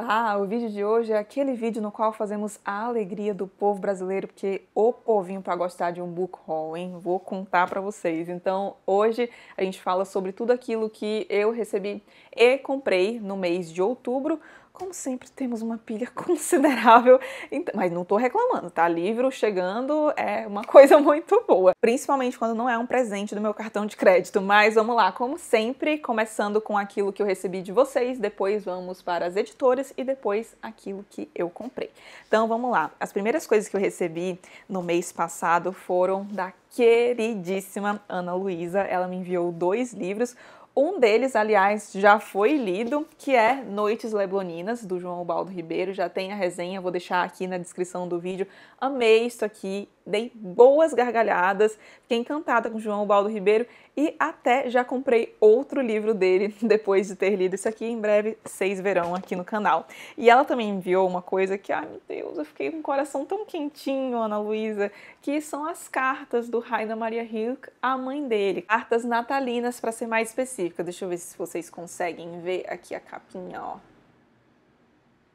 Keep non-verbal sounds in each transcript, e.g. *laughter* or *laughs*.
Olá, o vídeo de hoje é aquele vídeo no qual fazemos a alegria do povo brasileiro, porque o povinho para gostar de um book haul, hein? Vou contar para vocês. Então, hoje a gente fala sobre tudo aquilo que eu recebi e comprei no mês de outubro como sempre, temos uma pilha *laughs* considerável, então, mas não tô reclamando, tá? Livro chegando é uma coisa *laughs* muito boa, principalmente quando não é um presente do meu cartão de crédito. Mas vamos lá, como sempre, começando com aquilo que eu recebi de vocês, depois vamos para as editoras e depois aquilo que eu comprei. Então vamos lá. As primeiras coisas que eu recebi no mês passado foram da queridíssima Ana Luísa. Ela me enviou dois livros. Um deles, aliás, já foi lido, que é Noites Leboninas, do João Baldo Ribeiro. Já tem a resenha, vou deixar aqui na descrição do vídeo. Amei isso aqui, dei boas gargalhadas, fiquei encantada com João Baldo Ribeiro e até já comprei outro livro dele *laughs* depois de ter lido isso aqui. Em breve vocês verão aqui no canal. E ela também enviou uma coisa que, ai meu Deus, eu fiquei com o coração tão quentinho, Ana Luísa, que são as cartas do Rainer Maria Hilke à mãe dele. Cartas natalinas, para ser mais específica. Deixa eu ver se vocês conseguem ver aqui a capinha, ó.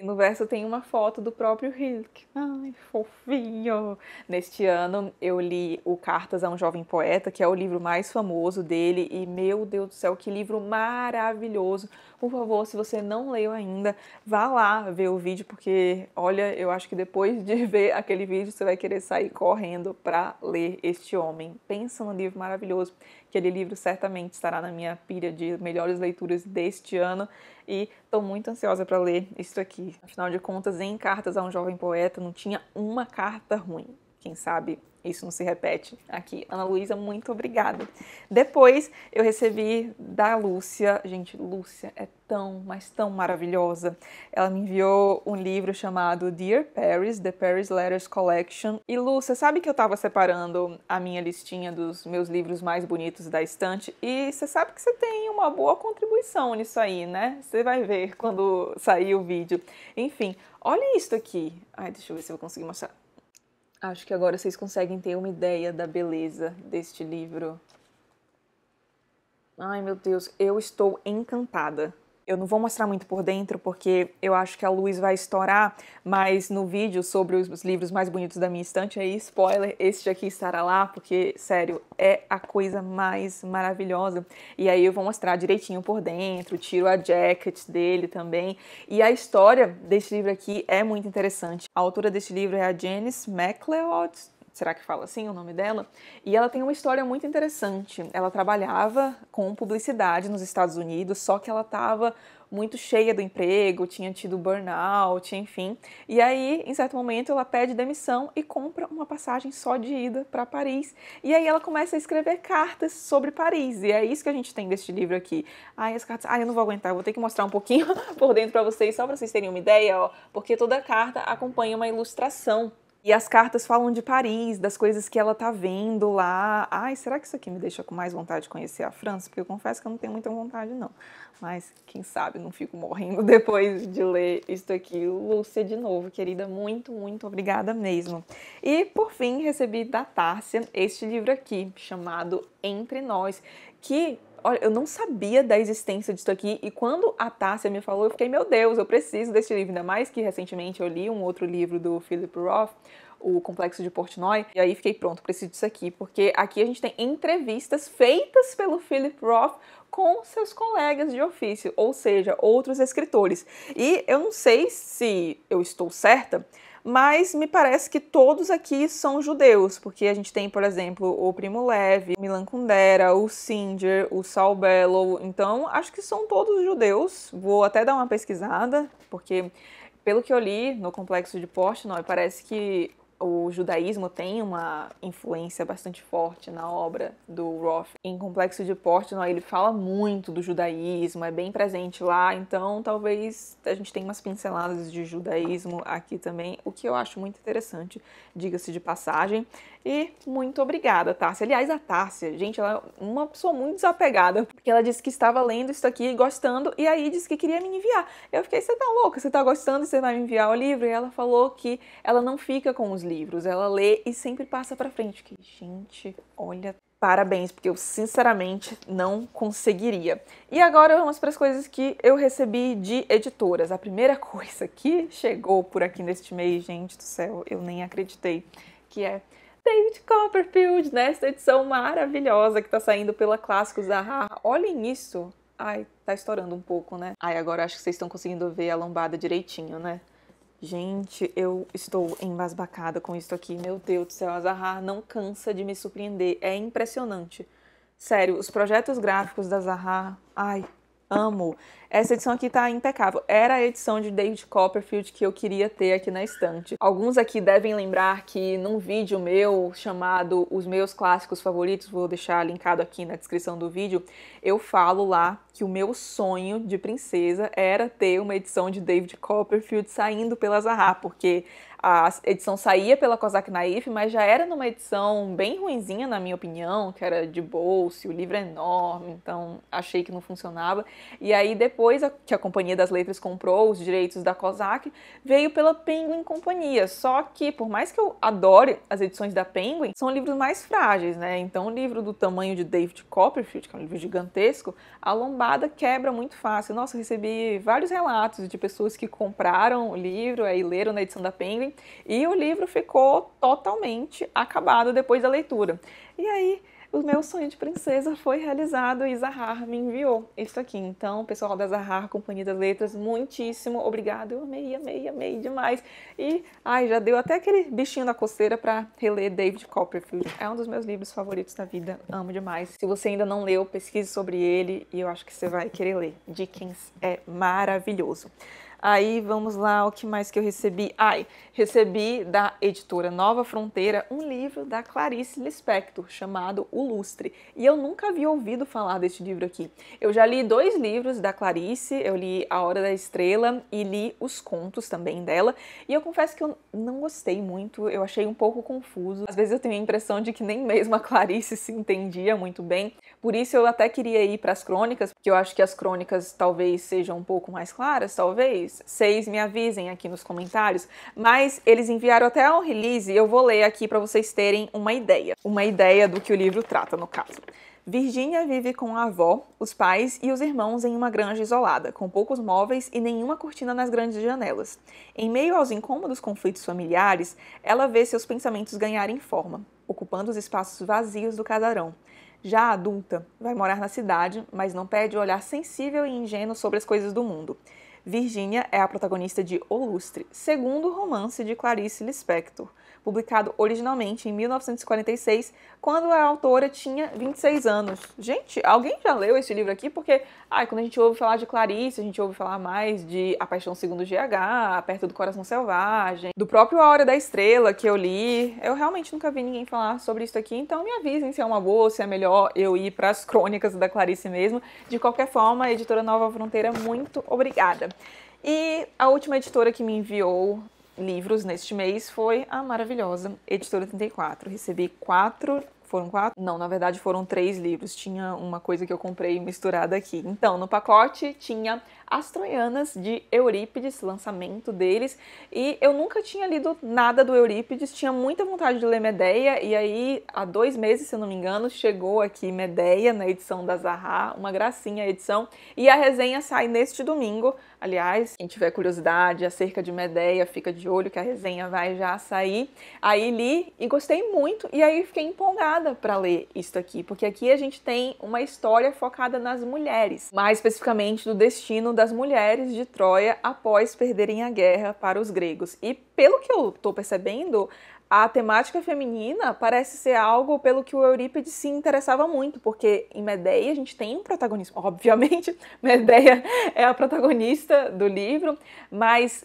No verso tem uma foto do próprio Rilke. Ai, fofinho! Neste ano eu li o Cartas a um Jovem Poeta, que é o livro mais famoso dele, e meu Deus do céu, que livro maravilhoso! Por favor, se você não leu ainda, vá lá ver o vídeo, porque olha, eu acho que depois de *laughs* ver aquele vídeo você vai querer sair correndo para ler Este Homem. Pensa num livro maravilhoso Aquele livro certamente estará na minha pilha de melhores leituras deste ano e estou muito ansiosa para ler isso aqui. Afinal de contas, em Cartas a um Jovem Poeta não tinha uma carta ruim. Quem sabe isso não se repete aqui. Ana Luísa, muito obrigada. Depois eu recebi da Lúcia. Gente, Lúcia é tão, mas tão maravilhosa. Ela me enviou um livro chamado Dear Paris, The Paris Letters Collection. E Lúcia, sabe que eu estava separando a minha listinha dos meus livros mais bonitos da estante? E você sabe que você tem uma boa contribuição nisso aí, né? Você vai ver quando sair o vídeo. Enfim, olha isso aqui. Ai, deixa eu ver se eu vou conseguir mostrar. Acho que agora vocês conseguem ter uma ideia da beleza deste livro. Ai, meu Deus, eu estou encantada. Eu não vou mostrar muito por dentro porque eu acho que a luz vai estourar, mas no vídeo sobre os livros mais bonitos da minha estante, aí, spoiler, este aqui estará lá, porque, sério, é a coisa mais maravilhosa. E aí eu vou mostrar direitinho por dentro, tiro a jacket dele também. E a história deste livro aqui é muito interessante. A autora deste livro é a Janice MacLeod, será que fala assim o nome dela? E ela tem uma história muito interessante. Ela trabalhava com publicidade nos Estados Unidos, só que ela estava muito cheia do emprego, tinha tido burnout, enfim. E aí, em certo momento, ela pede demissão e compra uma passagem só de ida para Paris. E aí ela começa a escrever cartas sobre Paris. E é isso que a gente tem deste livro aqui. Ai, as cartas. Ai, eu não vou aguentar, vou ter que mostrar um pouquinho *laughs* por dentro para vocês, só para vocês terem uma ideia, ó. Porque toda carta acompanha uma ilustração e as cartas falam de Paris, das coisas que ela tá vendo lá. Ai, será que isso aqui me deixa com mais vontade de conhecer a França? Porque eu confesso que eu não tenho muita vontade, não. Mas quem sabe não fico morrendo *laughs* depois de ler isso aqui. Lúcia, de novo, querida, muito, muito obrigada mesmo. E por fim, recebi da Tárcia este livro aqui, chamado Entre Nós, que olha, eu não sabia da existência disso aqui, e quando a Tássia me falou, eu fiquei, meu Deus, eu preciso desse livro, ainda mais que recentemente eu li um outro livro do Philip Roth, o Complexo de Portnoy, e aí fiquei pronto, preciso disso aqui, porque aqui a gente tem entrevistas feitas pelo Philip Roth com seus colegas de ofício, ou seja, outros escritores. E eu não sei se eu estou certa, mas me parece que todos aqui são judeus, porque a gente tem, por exemplo, o Primo Levi, Milan Kundera, o Singer, o Saul Bellow, então acho que são todos judeus. Vou até dar uma pesquisada, porque pelo que eu li no complexo de Portnoy, parece que o judaísmo tem uma influência bastante forte na obra do Roth. Em Complexo de Portnoy, ele fala muito do judaísmo, é bem presente lá, então talvez a gente tenha umas pinceladas de judaísmo aqui também, o que eu acho muito interessante, diga-se de passagem. E muito obrigada, Tássia. Aliás, a Tássia, gente, ela é uma pessoa muito desapegada, porque ela disse que estava lendo isso aqui e gostando, e aí disse que queria me enviar. Eu fiquei, você tá louca? Você tá gostando? Você vai me enviar o livro? E ela falou que ela não fica com os livros. Ela lê e sempre passa para frente. Que, gente, olha, parabéns, porque eu sinceramente não conseguiria. E agora vamos para as coisas que eu recebi de editoras. A primeira *laughs* coisa que chegou por aqui neste mês, gente do céu, eu nem acreditei, que é David Copperfield, nesta edição maravilhosa que está saindo pela Clássicos da Olhem isso. Ai, tá estourando um pouco, né? Ai, agora acho que vocês estão conseguindo ver a lombada direitinho, né? Gente, eu estou embasbacada com isso aqui. Meu Deus do céu, a Zahar não cansa de me surpreender. É impressionante. Sério, os projetos gráficos da Zahar, ai, amo. Essa edição aqui tá impecável. Era a edição de David Copperfield que eu queria ter aqui na estante. Alguns aqui devem lembrar que num vídeo meu chamado Os Meus Clássicos Favoritos, vou deixar linkado aqui na descrição do vídeo, eu falo lá que o meu sonho de princesa era ter uma edição de David Copperfield saindo pela Zahra, porque a edição saía pela Cossack Naif, mas já era numa edição bem ruinzinha, na minha opinião, que era de bolso, o livro é enorme, então achei que não funcionava. E aí depois a, que a Companhia das Letras comprou os direitos da Cossack, veio pela Penguin Companhia. Só que, por mais que eu adore as edições da Penguin, são livros mais frágeis, né? Então, um livro do tamanho de David Copperfield, que é um livro gigantesco, a lombada quebra muito fácil. Nossa, recebi vários relatos de pessoas que compraram o livro, e leram na edição da Penguin e o livro ficou totalmente acabado depois da leitura. E aí, o meu sonho de princesa foi realizado e Zahar me enviou isso aqui. Então, pessoal da Zahar, Companhia das Letras, muitíssimo obrigado. Eu amei, amei, amei demais. E, ai, já deu até aquele bichinho da coceira para reler David Copperfield. É um dos meus livros favoritos da vida, amo demais. Se você ainda não leu, pesquise sobre ele e eu acho que você vai querer ler. Dickens é maravilhoso. Aí vamos lá, o que mais que eu recebi? Ai, recebi da editora Nova Fronteira um livro da Clarice Lispector chamado O Lustre. E eu nunca havia ouvido falar deste livro aqui. Eu já li dois livros da Clarice, eu li A Hora da Estrela e li os contos também dela. E eu confesso que eu não gostei muito, eu achei um pouco confuso. Às vezes eu tenho a impressão de que nem mesmo a Clarice *laughs* se entendia muito bem. Por isso eu até queria ir para as crônicas, porque eu acho que as crônicas talvez sejam um pouco mais claras, talvez deles. Vocês me avisem aqui nos comentários, mas eles enviaram até um release e eu vou ler aqui para vocês terem uma ideia, uma ideia do que o livro trata no caso. Virginia vive com a avó, os pais e os irmãos em uma granja isolada, com poucos móveis e nenhuma cortina nas grandes janelas. Em meio aos incômodos conflitos familiares, ela vê seus pensamentos ganharem forma, ocupando os espaços vazios do casarão. Já adulta, vai morar na cidade, mas não perde o olhar sensível e ingênuo sobre as coisas do mundo. Virginia é a protagonista de O Lustre, segundo romance de Clarice Lispector, publicado originalmente em 1946, quando a autora tinha 26 anos. Gente, alguém já leu esse livro aqui? Porque, ai, quando a gente ouve falar de Clarice, a gente ouve falar mais de A Paixão Segundo GH, Perto do Coração Selvagem, do próprio A Hora da Estrela que eu li. Eu realmente nunca vi ninguém falar sobre isso aqui, então me avisem se é uma boa, se é melhor eu ir para as crônicas da Clarice mesmo. De qualquer forma, a editora Nova Fronteira, muito obrigada. E a última editora que me enviou livros neste mês foi a maravilhosa Editora 34. Recebi quatro foram quatro? Não, na verdade foram três livros. Tinha uma coisa que eu comprei misturada aqui. Então, no pacote tinha as Troianas de Eurípides, lançamento deles, e eu nunca tinha lido nada do Eurípides, tinha muita vontade de ler Medeia, e aí há dois meses, se eu não me engano, chegou aqui Medeia na edição da Zahra, uma gracinha a edição, e a resenha sai neste domingo. Aliás, quem tiver curiosidade acerca de Medeia, fica de olho que a resenha vai já sair. Aí li e gostei muito, e aí fiquei empolgada para ler isso aqui, porque aqui a gente tem uma história focada nas mulheres, mais especificamente do destino das mulheres de Troia após perderem a guerra para os gregos. E pelo que eu estou percebendo, a temática feminina parece ser algo pelo que o Eurípides se interessava muito, porque em Medeia a gente tem um protagonismo, obviamente, *laughs* Medeia é a protagonista do livro, mas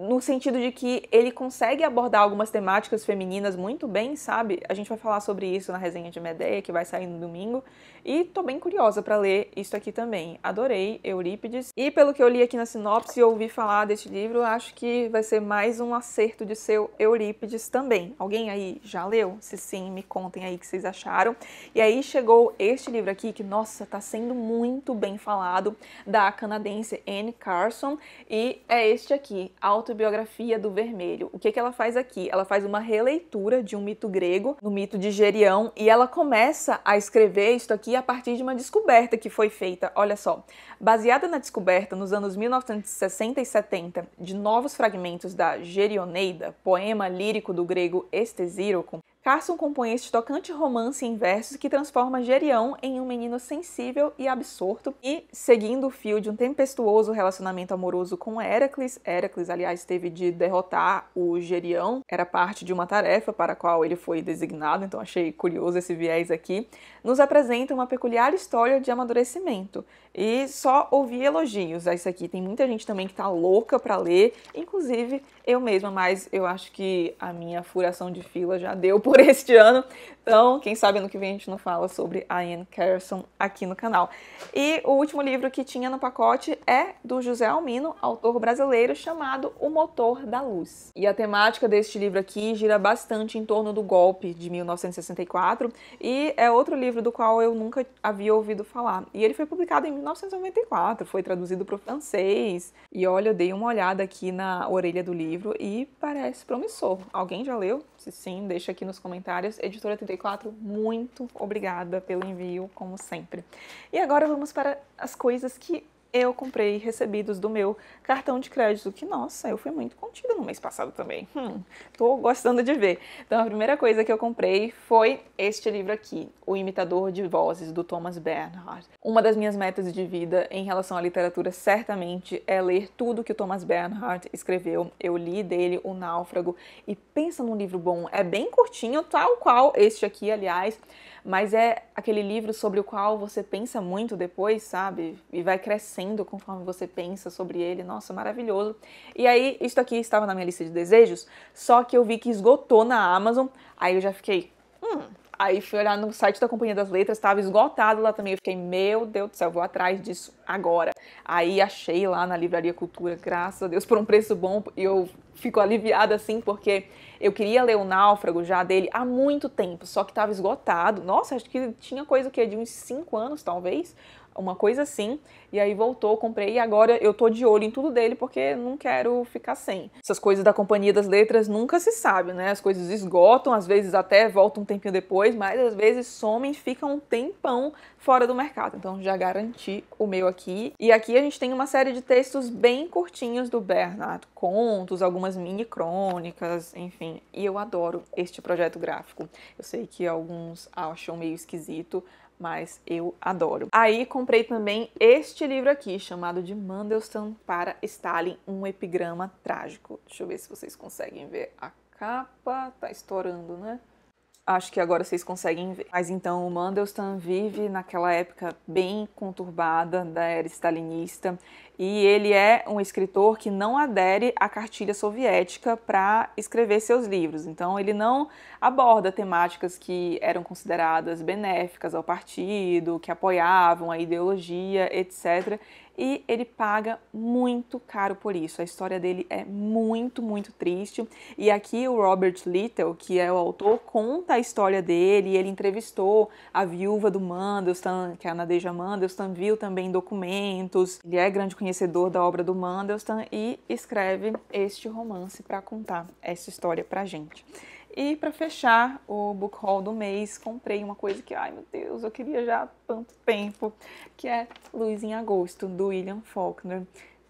no sentido de que ele consegue abordar algumas temáticas femininas muito bem, sabe? A gente vai falar sobre isso na resenha de Medeia, que vai sair no domingo, e tô bem curiosa para ler isso aqui também. Adorei Eurípides, e pelo que eu li aqui na sinopse e ouvi falar deste livro, acho que vai ser mais um acerto de seu Eurípides também. Alguém aí já leu? Se sim, me contem aí o que vocês acharam. E aí chegou este livro aqui, que nossa, tá sendo muito bem falado, da canadense Anne Carson, e é este aqui, Auto autobiografia do vermelho. O que, que ela faz aqui? Ela faz uma releitura de um mito grego, no mito de Gerião, e ela começa a escrever isso aqui a partir de uma descoberta que foi feita. Olha só, baseada na descoberta nos anos 1960 e 70 de novos fragmentos da Gerioneida, poema lírico do grego Estesíroco, Carson compõe este tocante romance em versos que transforma Gerião em um menino sensível e absorto, e, seguindo o fio de um tempestuoso relacionamento amoroso com Heracles, Heracles, aliás, teve de derrotar o Gerião, era parte de uma tarefa para a qual ele foi designado, então achei curioso esse viés aqui, nos apresenta uma peculiar história de amadurecimento. E só ouvi elogios a isso aqui. Tem muita gente também que tá louca para ler, inclusive eu mesma, mas eu acho que a minha furação de fila já deu por sobre *laughs* este ano. Então, quem sabe no que vem a gente não fala sobre a Anne Carson aqui no canal. E o último livro que tinha no pacote é do José Almino, autor brasileiro, chamado O Motor da Luz. E a temática deste livro aqui gira bastante em torno do golpe de 1964 e é outro livro do qual eu nunca havia ouvido falar. E ele foi publicado em 1994, foi traduzido para o francês. E olha, eu dei uma olhada aqui na orelha do livro e parece promissor. Alguém já leu? Se sim, deixa aqui nos comentários. Editora 34, muito obrigada pelo envio, como sempre. E agora vamos para as coisas que eu comprei recebidos do meu cartão de crédito, que nossa, eu fui muito contida no mês passado também. Hum, tô gostando de ver. Então a primeira coisa que eu comprei foi este livro aqui, O Imitador de Vozes do Thomas Bernhard. Uma das minhas metas de vida em relação à literatura certamente é ler tudo que o Thomas Bernhard escreveu. Eu li dele O Náufrago e pensa num livro bom, é bem curtinho, tal qual este aqui, aliás, mas é aquele livro sobre o qual você pensa muito depois, sabe? E vai crescendo conforme você pensa sobre ele. Nossa, maravilhoso. E aí, isso aqui estava na minha lista de desejos, só que eu vi que esgotou na Amazon. Aí eu já fiquei, hum, Aí fui olhar no site da Companhia das Letras, estava esgotado lá também. Eu fiquei, meu Deus do céu, vou atrás disso agora. Aí achei lá na Livraria Cultura, graças a Deus, por um preço bom. E eu fico aliviada assim, porque eu queria ler O Náufrago já dele há muito tempo, só que estava esgotado. Nossa, acho que tinha coisa que é de uns 5 anos, talvez uma coisa assim. E aí voltou, comprei e agora eu tô de olho em tudo dele porque não quero ficar sem. Essas coisas da Companhia das Letras nunca se sabe, né? As coisas esgotam, às vezes até voltam um tempinho depois, mas às vezes somem e ficam um tempão fora do mercado. Então já garanti o meu aqui. E aqui a gente tem uma série de textos bem curtinhos do Bernard, contos, algumas mini crônicas, enfim. E eu adoro este projeto gráfico. Eu sei que alguns acham meio esquisito, mas eu adoro. Aí comprei também este livro aqui, chamado de Mandelstam para Stalin, um epigrama trágico. Deixa eu ver se vocês conseguem ver a capa, tá estourando, né? Acho que agora vocês conseguem ver. Mas então o Mandelstam vive naquela época bem conturbada da era stalinista e ele é um escritor que não adere à cartilha soviética para escrever seus livros. Então, ele não aborda temáticas que eram consideradas benéficas ao partido, que apoiavam a ideologia, etc. E ele paga muito caro por isso. A história dele é muito, muito triste. E aqui o Robert Little, que é o autor, conta a história dele. Ele entrevistou a viúva do Mandelstam, que é a Nadeja Mandelstam, viu também documentos. Ele é grande conhecedor da obra do Mandelstam e escreve este romance para contar essa história para gente. E para fechar o book haul do mês, comprei uma coisa que, ai meu Deus, eu queria já há tanto tempo, que é Luz em Agosto, do William Faulkner.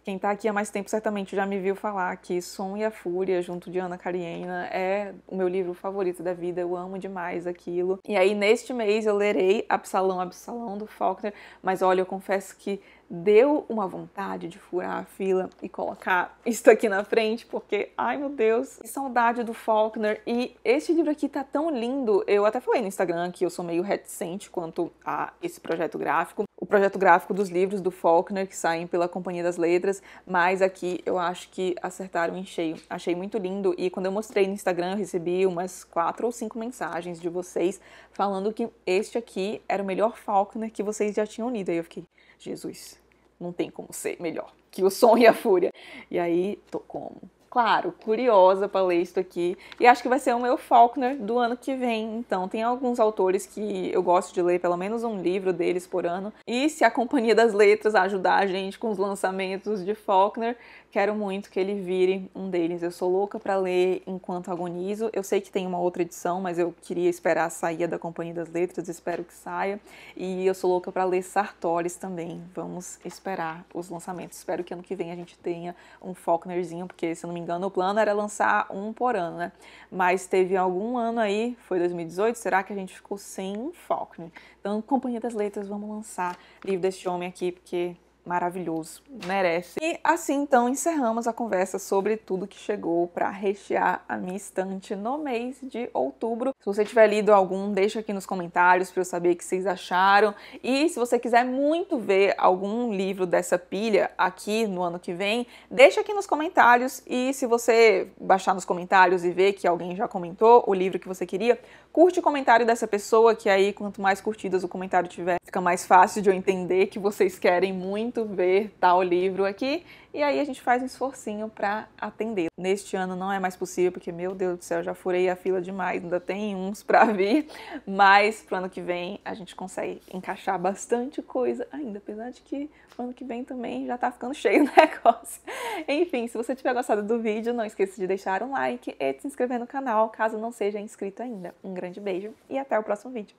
Quem está aqui há mais tempo certamente já me viu falar que Som e a Fúria, junto de Ana Karenina, é o meu livro favorito da vida, eu amo demais aquilo. E aí, neste mês, eu lerei Absalão, Absalão, do Faulkner, mas olha, eu confesso que deu uma vontade de furar a fila e colocar isso aqui na frente, porque, ai meu Deus, que saudade do Faulkner. E este livro aqui tá tão lindo. Eu até falei no Instagram que eu sou meio reticente quanto a esse projeto gráfico. O projeto gráfico dos livros do Faulkner, que saem pela Companhia das Letras, mas aqui eu acho que acertaram em cheio. Achei muito lindo e quando eu mostrei no Instagram, eu recebi umas quatro ou cinco mensagens de vocês falando que este aqui era o melhor Faulkner que vocês já tinham lido. Aí eu fiquei, Jesus, não tem como ser melhor que o som e a fúria. E aí, tô como? Claro, curiosa para ler isso aqui. E acho que vai ser o meu Faulkner do ano que vem. Então, tem alguns autores que eu gosto de ler pelo menos um livro deles por ano. E se a Companhia das Letras ajudar a gente com os lançamentos de Faulkner, Quero muito que ele vire um deles. Eu sou louca para ler Enquanto Agonizo. Eu sei que tem uma outra edição, mas eu queria esperar a saída da Companhia das Letras, espero que saia. E eu sou louca para ler Sartori também. Vamos esperar os lançamentos. Espero que ano que vem a gente tenha um Faulknerzinho, porque se eu não me engano, o plano era lançar um por ano, né? Mas teve algum ano aí, foi 2018, será que a gente ficou sem um Faulkner? Então, Companhia das Letras, vamos lançar livro deste homem aqui, porque maravilhoso, merece. E assim então encerramos a conversa sobre tudo que chegou para rechear a minha estante no mês de outubro. Se você tiver lido algum, deixa aqui nos comentários para eu saber o que vocês acharam. E se você quiser muito ver algum livro dessa pilha aqui no ano que vem, deixa aqui nos comentários e se você baixar nos comentários e ver que alguém já comentou o livro que você queria, Curte o comentário dessa pessoa, que aí quanto mais curtidas o comentário tiver, fica mais fácil de eu entender que vocês querem muito ver tal livro aqui e aí a gente faz um esforcinho para atender. Neste ano não é mais possível, porque, meu Deus do céu, já furei a fila demais, ainda tem uns para vir, mas pro ano que vem a gente consegue encaixar bastante coisa ainda, apesar de que pro ano que vem também já tá ficando *laughs* cheio o negócio. Enfim, se você tiver gostado do vídeo, não esqueça de deixar um like e de se inscrever no canal, caso não seja inscrito ainda. Um grande beijo e até o próximo vídeo.